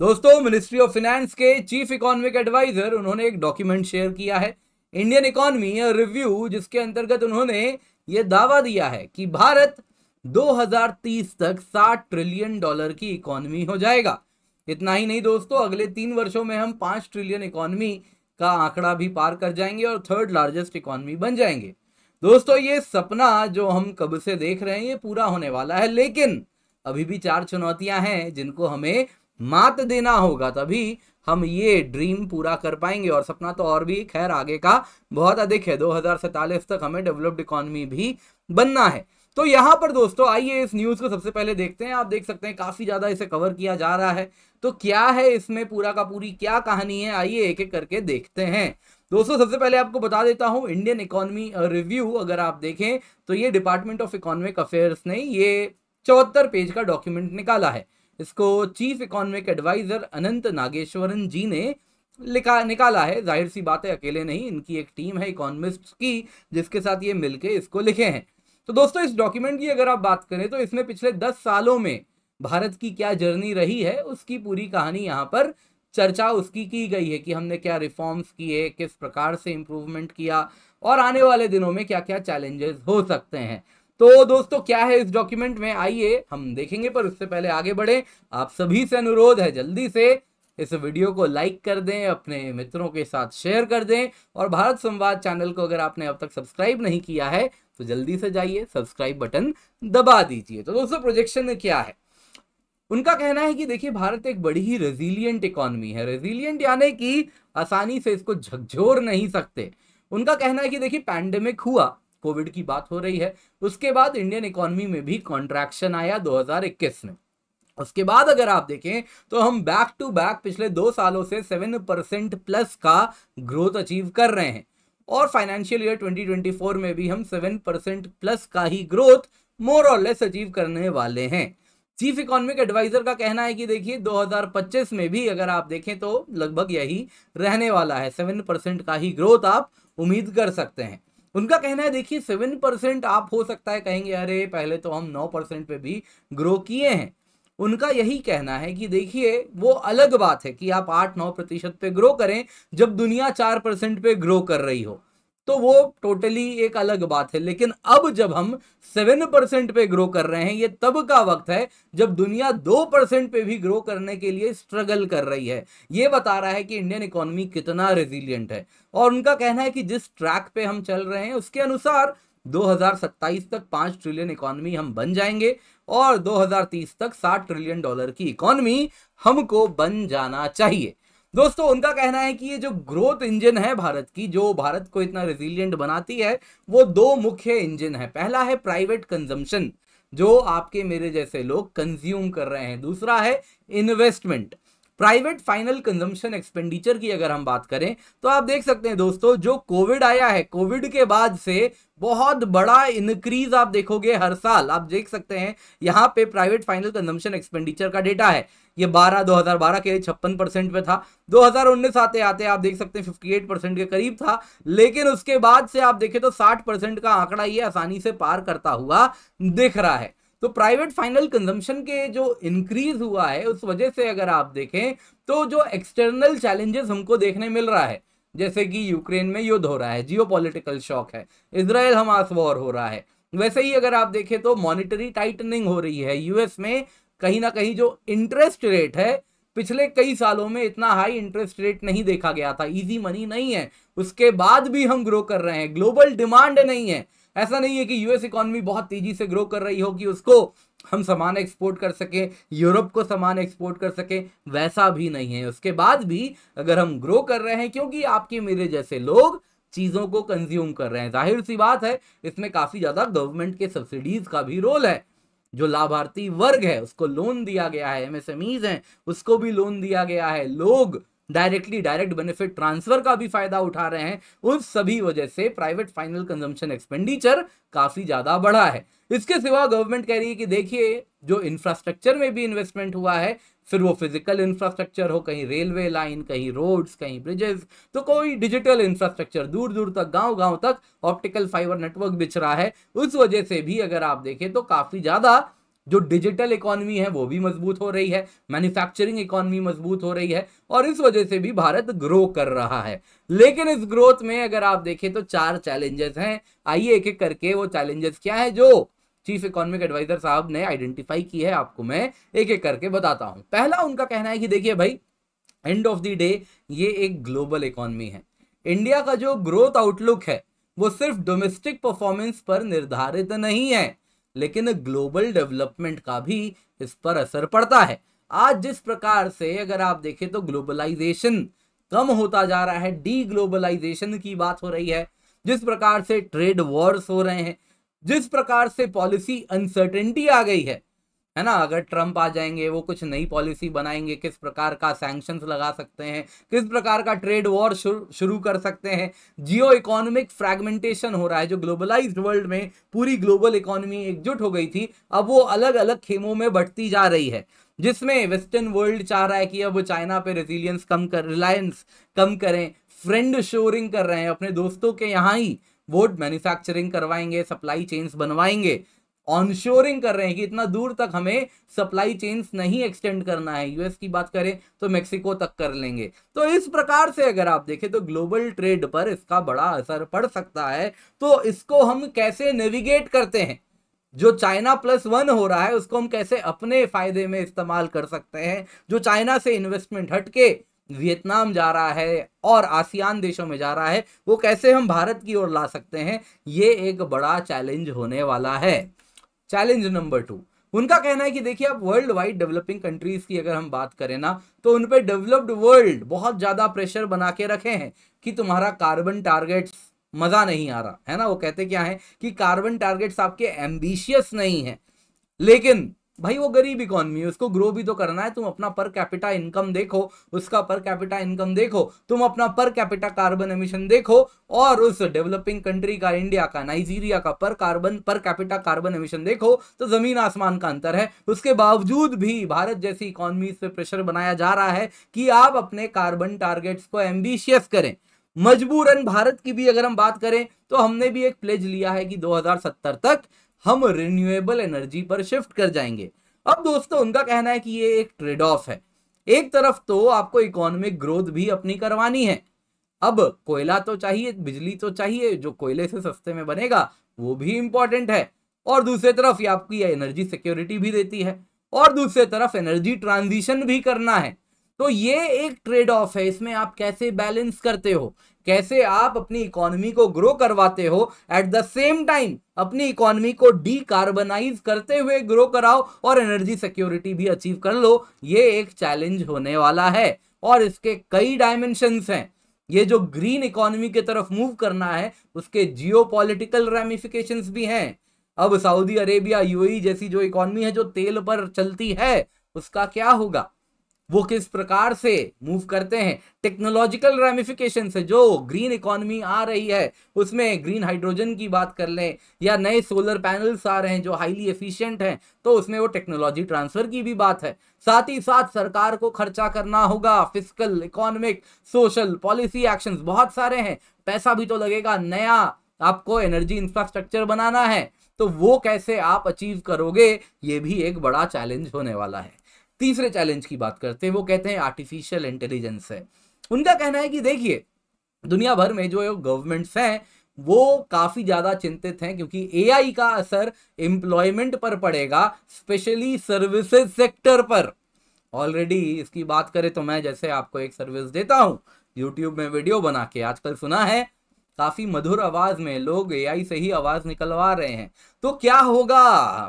दोस्तों ministry of finance के chief economic adviser उन्होंने एक डॉक्यूमेंट शेयर किया है इंडियन इकोनॉमी रिव्यू जिसके अंतर्गत उन्होंने ये दावा दिया है कि भारत 2030 तक 60 ट्रिलियन डॉलर की इकोनॉमी हो जाएगा इतना ही नहीं दोस्तों अगले तीन वर्षों में हम पांच ट्रिलियन इकोनॉमी का आंकड़ा भी पार कर जाएंगे और थर्ड लार्जेस्ट इकोनॉमी बन जाएंगे दोस्तों ये सपना जो हम कब से देख रहे हैं ये पूरा होने वाला है लेकिन अभी भी चार चुनौतियां हैं जिनको हमें मात देना होगा तभी हम ये ड्रीम पूरा कर पाएंगे और सपना तो और भी खैर आगे का बहुत अधिक है दो तक हमें डेवलप्ड इकोनॉमी भी बनना है तो यहाँ पर दोस्तों आइए इस न्यूज़ को सबसे पहले देखते हैं आप देख सकते हैं काफ़ी ज़्यादा इसे कवर किया जा रहा है तो क्या है इसमें पूरा का पूरी क्या कहानी है आइए एक एक करके देखते हैं दोस्तों सबसे पहले आपको बता देता हूँ इंडियन इकोनॉमी रिव्यू अगर आप देखें तो ये डिपार्टमेंट ऑफ इकोनॉमिक अफेयर्स ने ये चौहत्तर पेज का डॉक्यूमेंट निकाला है इसको chief economic adviser Anant Nageswaran ji ने लिखा निकाला है जाहिर सी बात है अकेले नहीं इनकी एक टीम है इकोनॉमिस्ट की जिसके साथ ये मिलके इसको लिखे हैं तो दोस्तों इस डॉक्यूमेंट की अगर आप बात करें तो इसमें पिछले दस सालों में भारत की क्या जर्नी रही है उसकी पूरी कहानी यहाँ पर चर्चा उसकी की गई है कि हमने क्या रिफॉर्म्स किए किस प्रकार से इम्प्रूवमेंट किया और आने वाले दिनों में क्या क्या चैलेंजेस हो सकते हैं तो दोस्तों क्या है इस डॉक्यूमेंट में आइए हम देखेंगे पर उससे पहले आगे बढ़े आप सभी से अनुरोध है जल्दी से इस वीडियो को लाइक कर दें अपने मित्रों के साथ शेयर कर दें और भारत संवाद चैनल को अगर आपने अब तक सब्सक्राइब नहीं किया है तो जल्दी से जाइए सब्सक्राइब बटन दबा दीजिए तो दोस्तों प्रोजेक्शन क्या है उनका कहना है कि देखिए भारत एक बड़ी ही रेजिलियंट इकोनॉमी है रेजिलियंट यानी कि आसानी से इसको झकझोर नहीं सकते उनका कहना है कि देखिए पैंडेमिक हुआ कोविड की बात हो रही है उसके बाद इंडियन इकोनॉमी में भी कॉन्ट्रैक्शन आया 2021 में उसके बाद अगर आप देखें तो हम बैक टू बैक पिछले दो सालों से सेवन परसेंट प्लस का ग्रोथ अचीव कर रहे हैं और फाइनेंशियल ईयर 2024 में भी हम सेवन परसेंट प्लस का ही ग्रोथ मोर और लेस अचीव करने वाले हैं चीफ इकोनॉमिक एडवाइजर का कहना है कि देखिए 2025 में भी अगर आप देखें तो लगभग यही रहने वाला है सेवन परसेंट का ही ग्रोथ आप उम्मीद कर सकते हैं उनका कहना है देखिए सेवन परसेंट आप हो सकता है कहेंगे अरे पहले तो हम नौ परसेंट पे भी ग्रो किए हैं उनका यही कहना है कि देखिए वो अलग बात है कि आप आठ नौ प्रतिशत पे ग्रो करें जब दुनिया चार परसेंट पे ग्रो कर रही हो तो वो टोटली एक अलग बात है लेकिन अब जब हम सेवन परसेंट पे ग्रो कर रहे हैं ये तब का वक्त है जब दुनिया दो परसेंट पे भी ग्रो करने के लिए स्ट्रगल कर रही है ये बता रहा है कि इंडियन इकोनॉमी कितना रेजिलियंट है और उनका कहना है कि जिस ट्रैक पे हम चल रहे हैं उसके अनुसार 2027 तक पाँच ट्रिलियन इकोनॉमी हम बन जाएंगे और 2030 तक 60 ट्रिलियन डॉलर की इकोनॉमी हमको बन जाना चाहिए दोस्तों उनका कहना है कि ये जो ग्रोथ इंजन है भारत की जो भारत को इतना रेजिलियंट बनाती है वो दो मुख्य इंजन है पहला है प्राइवेट कंजम्पशन जो आपके मेरे जैसे लोग कंज्यूम कर रहे हैं दूसरा है investment private final consumption expenditure की अगर हम बात करें तो आप देख सकते हैं दोस्तों जो कोविड आया है कोविड के बाद से बहुत बड़ा इंक्रीज आप देखोगे हर साल आप देख सकते हैं यहाँ पे प्राइवेट फाइनल कंजम्पशन एक्सपेंडिचर का डेटा है ये 12 2012 के लिए छप्पन परसेंट पे था 2019 आते आते आप देख सकते हैं 58 परसेंट के करीब था लेकिन उसके बाद से आप देखें तो 60 परसेंट का आंकड़ा ये आसानी से पार करता हुआ दिख रहा है तो प्राइवेट फाइनल कंजम्पशन के जो इंक्रीज हुआ है उस वजह से अगर आप देखें तो जो एक्सटर्नल चैलेंजेस हमको देखने मिल रहा है जैसे कि यूक्रेन में युद्ध हो रहा है जियो शॉक है इसराइल हमास वॉर हो रहा है वैसे ही अगर आप देखें तो मॉनिटरी टाइटनिंग हो रही है यूएस में कहीं ना कहीं जो इंटरेस्ट रेट है पिछले कई सालों में इतना हाई इंटरेस्ट रेट नहीं देखा गया था इजी मनी नहीं है उसके बाद भी हम ग्रो कर रहे हैं ग्लोबल डिमांड नहीं है ऐसा नहीं है कि यूएस इकोनॉमी बहुत तेजी से ग्रो कर रही हो कि उसको हम सामान एक्सपोर्ट कर सकें यूरोप को सामान एक्सपोर्ट कर सकें वैसा भी नहीं है उसके बाद भी अगर हम ग्रो कर रहे हैं क्योंकि आपके मेरे जैसे लोग चीज़ों को कंज्यूम कर रहे हैं जाहिर सी बात है इसमें काफ़ी ज़्यादा गवर्नमेंट के सब्सिडीज़ का भी रोल है जो लाभार्थी वर्ग है उसको लोन दिया गया है एमएसएमईज हैं उसको भी लोन दिया गया है लोग डायरेक्टली डायरेक्ट बेनिफिट ट्रांसफर का भी फायदा उठा रहे हैं उन सभी वजह से प्राइवेट फाइनल कंजम्पशन एक्सपेंडिचर काफी ज्यादा बढ़ा है इसके सिवा गवर्नमेंट कह रही है कि देखिए जो इंफ्रास्ट्रक्चर में भी इन्वेस्टमेंट हुआ है फिर वो फिजिकल इंफ्रास्ट्रक्चर हो कहीं रेलवे लाइन कहीं रोड्स कहीं ब्रिजेस तो कोई डिजिटल इंफ्रास्ट्रक्चर दूर दूर तक गांव गांव तक ऑप्टिकल फाइबर नेटवर्क बिछ रहा है उस वजह से भी अगर आप देखें तो काफ़ी ज़्यादा जो डिजिटल इकोनॉमी है वो भी मजबूत हो रही है मैन्युफैक्चरिंग इकोनॉमी मजबूत हो रही है और इस वजह से भी भारत ग्रो कर रहा है लेकिन इस ग्रोथ में अगर आप देखें तो चार चैलेंजेस हैं आइए एक एक करके वो चैलेंजेस क्या है जो चीफ इकोनॉमिक एडवाइजर साहब ने आइडेंटिफाई की है आपको मैं एक एक करके बताता हूं पहला उनका कहना है कि देखिए भाई एंड ऑफ द डे ये एक ग्लोबल इकोनॉमी है इंडिया का जो ग्रोथ आउटलुक है वो सिर्फ डोमेस्टिक परफॉर्मेंस पर निर्धारित नहीं है लेकिन ग्लोबल डेवलपमेंट का भी इस पर असर पड़ता है आज जिस प्रकार से अगर आप देखें तो ग्लोबलाइजेशन कम होता जा रहा है डी ग्लोबलाइजेशन की बात हो रही है जिस प्रकार से ट्रेड वॉर्स हो रहे हैं जिस प्रकार से पॉलिसी अनसर्टेनिटी आ गई है है ना अगर ट्रंप आ जाएंगे वो कुछ नई पॉलिसी बनाएंगे किस प्रकार का सैंक्शंस लगा सकते हैं किस प्रकार का ट्रेड वॉर शुरू कर सकते हैं जियो इकोनॉमिक फ्रेगमेंटेशन हो रहा है जो ग्लोबलाइज वर्ल्ड में पूरी ग्लोबल इकोनॉमी एकजुट हो गई थी अब वो अलग अलग खेमों में बढ़ती जा रही है जिसमें वेस्टर्न वर्ल्ड चाह रहा है कि अब वो चाइना पे रेजिलियंस कम कर रिलायंस कम करें फ्रेंड शोरिंग कर रहे हैं अपने दोस्तों के यहाँ ही वोट मैन्युफैक्चरिंग करवाएंगे सप्लाई चेन्स बनवाएंगे ऑनशोरिंग कर रहे हैं कि इतना दूर तक हमें सप्लाई चेन्स नहीं एक्सटेंड करना है यूएस की बात करें तो मेक्सिको तक कर लेंगे तो इस प्रकार से अगर आप देखें तो ग्लोबल ट्रेड पर इसका बड़ा असर पड़ सकता है तो इसको हम कैसे नेविगेट करते हैं जो चाइना प्लस वन हो रहा है उसको हम कैसे अपने फायदे में इस्तेमाल कर सकते हैं जो चाइना से इन्वेस्टमेंट हटके वियतनाम जा रहा है और आसियान देशों में जा रहा है वो कैसे हम भारत की ओर ला सकते हैं ये एक बड़ा चैलेंज होने वाला है चैलेंज नंबर टू उनका कहना है कि देखिए आप वर्ल्ड वाइड डेवलपिंग कंट्रीज की अगर हम बात करें ना तो उनपे डेवलप्ड वर्ल्ड बहुत ज़्यादा प्रेशर बना के रखे हैं कि तुम्हारा कार्बन टारगेट्स मज़ा नहीं आ रहा है ना वो कहते क्या है कि कार्बन टारगेट्स आपके एम्बिशियस नहीं है लेकिन भाई वो गरीब इकोनॉमी है उसको ग्रो भी तो करना है तुम अपना पर कैपिटा इनकम देखो उसका पर कैपिटा इनकम देखो तुम अपना पर कैपिटा कार्बन एमिशन देखो और उस डेवलपिंग कंट्री का इंडिया का नाइजीरिया का पर carbon per capita carbon emission देखो तो जमीन आसमान का अंतर है उसके बावजूद भी भारत जैसी इकोनॉमीज पे प्रेशर बनाया जा रहा है कि आप अपने कार्बन टारगेट्स को एम्बिशियस करें मजबूरन भारत की भी अगर हम बात करें तो हमने भी एक प्लेज लिया है कि 2070 तक हम रिन्यूएबल एनर्जी पर शिफ्ट कर जाएंगे अब दोस्तों उनका कहना है कि ये एक ट्रेड ऑफ है एक तरफ तो आपको इकोनॉमिक ग्रोथ भी अपनी करवानी है अब कोयला तो चाहिए बिजली तो चाहिए जो कोयले से सस्ते में बनेगा वो भी इंपॉर्टेंट है और दूसरी तरफ ये आपकी एनर्जी सिक्योरिटी भी देती है और दूसरी तरफ एनर्जी ट्रांजिशन भी करना है तो ये एक ट्रेड ऑफ है इसमें आप कैसे बैलेंस करते हो कैसे आप अपनी इकोनॉमी को ग्रो करवाते हो एट द सेम टाइम अपनी इकोनॉमी को डीकार्बनाइज करते हुए ग्रो कराओ और एनर्जी सिक्योरिटी भी अचीव कर लो ये एक चैलेंज होने वाला है और इसके कई डायमेंशंस हैं ये जो ग्रीन इकोनॉमी की तरफ मूव करना है उसके जियो पॉलिटिकल भी हैं अब सऊदी अरेबिया यूएई जैसी जो इकोनॉमी है जो तेल पर चलती है उसका क्या होगा वो किस प्रकार से मूव करते हैं टेक्नोलॉजिकल रेमिफिकेशन से जो ग्रीन इकोनमी आ रही है उसमें ग्रीन हाइड्रोजन की बात कर लें या नए सोलर पैनल्स आ रहे हैं जो हाईली एफिशिएंट हैं तो उसमें वो टेक्नोलॉजी ट्रांसफर की भी बात है साथ ही साथ सरकार को खर्चा करना होगा physical economic social policy action बहुत सारे हैं पैसा भी तो लगेगा नया आपको एनर्जी इंफ्रास्ट्रक्चर बनाना है तो वो कैसे आप अचीव करोगे ये भी एक बड़ा चैलेंज होने वाला है तीसरे चैलेंज की बात करते हैं वो कहते हैं आर्टिफिशियल इंटेलिजेंस है उनका कहना है कि देखिए दुनिया भर में जो गवर्नमेंट्स हैं वो काफ़ी ज़्यादा चिंतित हैं क्योंकि एआई का असर एम्प्लॉयमेंट पर पड़ेगा स्पेशली सर्विसेज सेक्टर पर ऑलरेडी इसकी बात करें तो मैं जैसे आपको एक सर्विस देता हूं यूट्यूब में वीडियो बना के आजकल सुना है काफ़ी मधुर आवाज़ में लोग एआई से ही आवाज़ निकलवा रहे हैं तो क्या होगा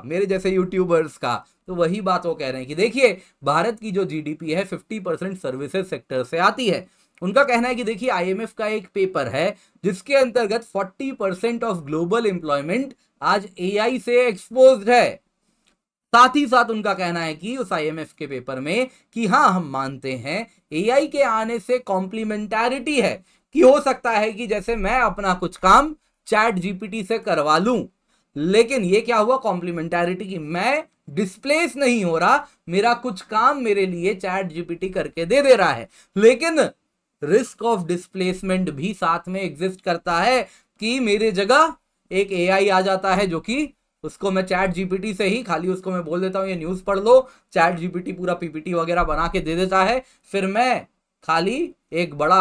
मेरे जैसे यूट्यूबर्स का तो वही बात वो कह रहे हैं कि देखिए भारत की जो जीडीपी है 50 परसेंट सर्विसेज सेक्टर से आती है उनका कहना है कि देखिए आईएमएफ का एक पेपर है जिसके अंतर्गत 40 परसेंट ऑफ ग्लोबल एम्प्लॉयमेंट आज एआई से एक्सपोज है साथ ही साथ उनका कहना है कि उस आईएमएफ के पेपर में कि हाँ हम मानते हैं एआई के आने से कॉम्प्लीमेंटैरिटी है कि हो सकता है कि जैसे मैं अपना कुछ काम चैट जीपीटी से करवा लूं लेकिन ये क्या हुआ कॉम्प्लीमेंटेरिटी की मैं डिस्प्लेस नहीं हो रहा मेरा कुछ काम मेरे लिए चैट जीपीटी करके दे दे रहा है लेकिन रिस्क ऑफ डिस्प्लेसमेंट भी साथ में एग्जिस्ट करता है कि मेरे जगह एक एआई आ जाता है जो कि उसको मैं चैट जीपीटी से ही खाली उसको मैं बोल देता हूँ ये न्यूज़ पढ़ लो चैट जीपीटी पूरा पीपीटी वगैरह बना के दे देता है फिर मैं खाली एक बड़ा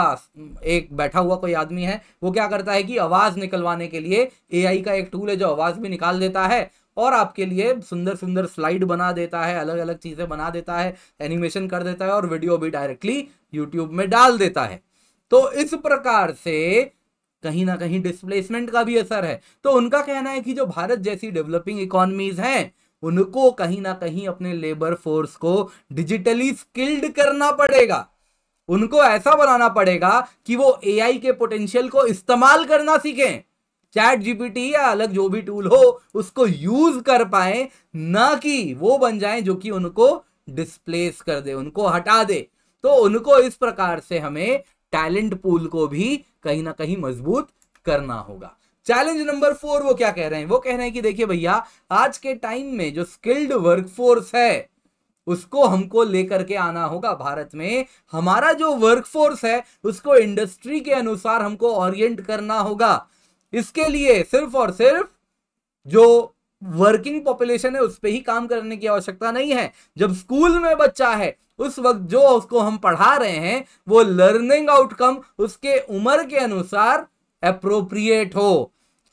एक बैठा हुआ कोई आदमी है वो क्या करता है कि आवाज़ निकलवाने के लिए एआई का एक टूल है जो आवाज़ भी निकाल देता है और आपके लिए सुंदर सुंदर स्लाइड बना देता है अलग अलग चीज़ें बना देता है एनिमेशन कर देता है और वीडियो भी डायरेक्टली यूट्यूब में डाल देता है तो इस प्रकार से कहीं ना कहीं डिस्प्लेसमेंट का भी असर है तो उनका कहना है कि जो भारत जैसी डेवलपिंग इकोनॉमीज हैं उनको कहीं ना कहीं अपने लेबर फोर्स को डिजिटली स्किल्ड करना पड़ेगा उनको ऐसा बनाना पड़ेगा कि वो एआई के पोटेंशियल को इस्तेमाल करना सीखें चैट जीपीटी या अलग जो भी टूल हो उसको यूज कर पाए ना कि वो बन जाए जो कि उनको डिस्प्लेस कर दे उनको हटा दे तो उनको इस प्रकार से हमें टैलेंट पूल को भी कहीं ना कहीं मजबूत करना होगा चैलेंज नंबर फोर वो क्या कह रहे हैं वो कह रहे हैं कि देखिए भैया आज के टाइम में जो स्किल्ड वर्कफोर्स है उसको हमको लेकर के आना होगा भारत में हमारा जो वर्कफोर्स है उसको इंडस्ट्री के अनुसार हमको ओरिएंट करना होगा इसके लिए सिर्फ और सिर्फ जो वर्किंग पॉपुलेशन है उस पर ही काम करने की आवश्यकता नहीं है जब स्कूल में बच्चा है उस वक्त जो उसको हम पढ़ा रहे हैं वो लर्निंग आउटकम उसके उम्र के अनुसार अप्रोप्रिएट हो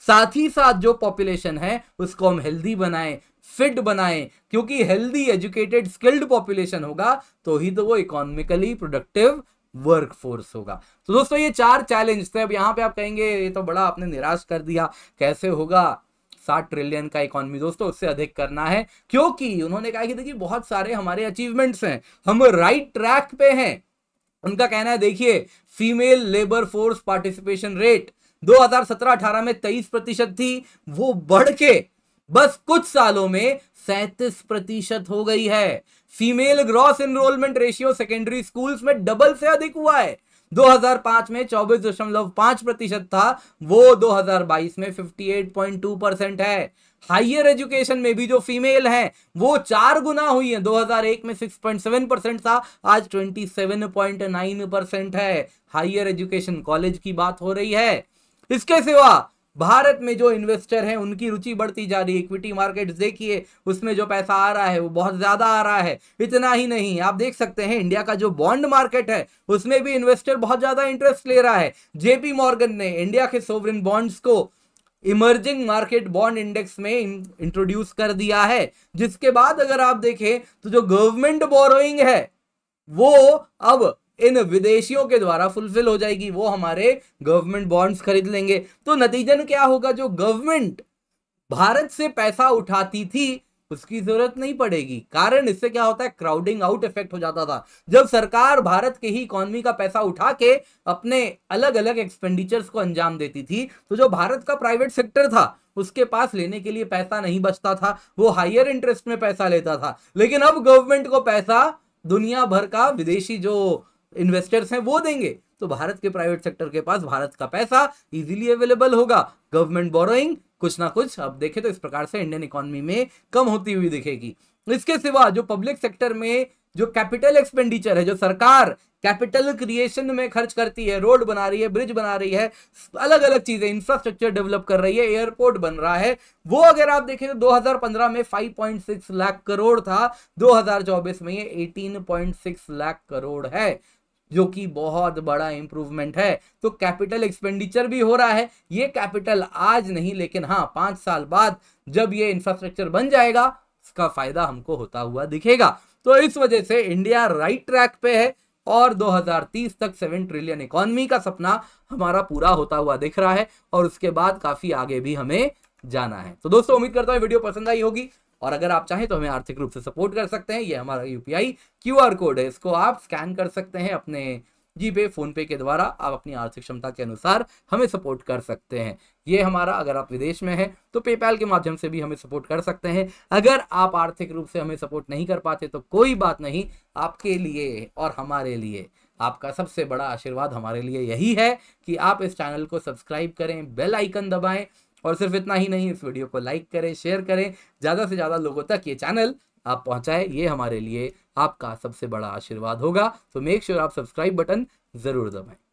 साथ ही साथ जो पॉपुलेशन है उसको हम हेल्दी बनाएं फिट बनाए क्योंकि हेल्दी एजुकेटेड स्किल्ड पॉपुलेशन होगा तो ही तो वो इकोनॉमिकली प्रोडक्टिव वर्कफोर्स होगा तो दोस्तों ये चार चैलेंज थे अब यहाँ पे आप कहेंगे ये तो बड़ा आपने निराश कर दिया कैसे होगा साठ ट्रिलियन का इकोनॉमी दोस्तों उससे अधिक करना है क्योंकि उन्होंने कहा कि देखिए बहुत सारे हमारे अचीवमेंट्स हैं हम राइट ट्रैक पे हैं उनका कहना है देखिए female labour force participation rate 2017-18 में 23 प्रतिशत थी वो बढ़ के बस कुछ सालों में सैतीस प्रतिशत हो गई है female gross enrolment ratio secondary schools में डबल से अधिक हुआ है 2005 में 24.5 प्रतिशत था वो 2022 में 58.2 परसेंट है हाइयर एजुकेशन में भी जो फीमेल हैं वो चार गुना हुई है 2001 में 6.7 परसेंट था आज 27.9 परसेंट है हायर एजुकेशन कॉलेज की बात हो रही है इसके सिवा भारत में जो इन्वेस्टर हैं उनकी रुचि बढ़ती जा रही है इक्विटी मार्केट देखिए उसमें जो पैसा आ रहा है वो बहुत ज़्यादा आ रहा है इतना ही नहीं आप देख सकते हैं इंडिया का जो बॉन्ड मार्केट है उसमें भी इन्वेस्टर बहुत ज़्यादा इंटरेस्ट ले रहा है जेपी मॉर्गन ने इंडिया के सोवरिन बॉन्ड्स को इमर्जिंग मार्केट बॉन्ड इंडेक्स में इंट्रोड्यूस कर दिया है जिसके बाद अगर आप देखें तो जो गवर्नमेंट बोरोइंग है वो अब इन विदेशियों के द्वारा फुलफिल हो जाएगी वो हमारे गवर्नमेंट बॉन्ड्स खरीद लेंगे तो नतीजन क्या होगा जो गवर्नमेंट भारत से पैसा उठाती थी उसकी जरूरत नहीं पड़ेगी कारण इससे क्या होता है क्राउडिंग आउट इफेक्ट हो जाता था जब सरकार भारत के ही इकोनॉमी का पैसा उठा के अपने अलग अलग एक्सपेंडिचर्स को अंजाम देती थी तो जो भारत का प्राइवेट सेक्टर था उसके पास लेने के लिए पैसा नहीं बचता था वो हायर इंटरेस्ट में पैसा लेता था लेकिन अब गवर्नमेंट को पैसा दुनिया भर का विदेशी जो इन्वेस्टर्स हैं वो देंगे तो भारत के प्राइवेट सेक्टर के पास भारत का पैसा इजीली अवेलेबल होगा गवर्नमेंट बोरोइंग कुछ ना कुछ अब देखें तो इस प्रकार से इंडियन इकोनॉमी में कम होती हुई दिखेगी इसके सिवा जो पब्लिक सेक्टर में जो कैपिटल एक्सपेंडिचर है जो सरकार कैपिटल क्रिएशन में खर्च करती है रोड बना रही है ब्रिज बना रही है अलग अलग चीजें इंफ्रास्ट्रक्चर डेवलप कर रही है एयरपोर्ट बन रहा है वो अगर आप देखें तो 2015 में 5.6 लाख करोड़ था 2024 में ये 18.6 लाख करोड़ है जो कि बहुत बड़ा इंप्रूवमेंट है तो कैपिटल एक्सपेंडिचर भी हो रहा है ये कैपिटल आज नहीं लेकिन हाँ पांच साल बाद जब ये इंफ्रास्ट्रक्चर बन जाएगा उसका फायदा हमको होता हुआ दिखेगा तो इस वजह से इंडिया राइट ट्रैक पे है और 2030 तक सेवन ट्रिलियन इकोनॉमी का सपना हमारा पूरा होता हुआ दिख रहा है और उसके बाद काफी आगे भी हमें जाना है तो दोस्तों उम्मीद करता हूँ वीडियो पसंद आई होगी और अगर आप चाहें तो हमें आर्थिक रूप से सपोर्ट कर सकते हैं ये हमारा यू पी कोड है इसको आप स्कैन कर सकते हैं अपने जी पे फोन पे के द्वारा आप अपनी आर्थिक क्षमता के अनुसार हमें सपोर्ट कर सकते हैं ये हमारा अगर आप विदेश में हैं तो पेपैल के माध्यम से भी हमें सपोर्ट कर सकते हैं अगर आप आर्थिक रूप से हमें सपोर्ट नहीं कर पाते तो कोई बात नहीं आपके लिए और हमारे लिए आपका सबसे बड़ा आशीर्वाद हमारे लिए यही है कि आप इस चैनल को सब्सक्राइब करें बेल आइकन दबाएं और सिर्फ इतना ही नहीं इस वीडियो को लाइक करें शेयर करें ज़्यादा से ज़्यादा लोगों तक ये चैनल आप पहुंचाएं ये हमारे लिए आपका सबसे बड़ा आशीर्वाद होगा तो मेक श्योर आप सब्सक्राइब बटन ज़रूर दबाएं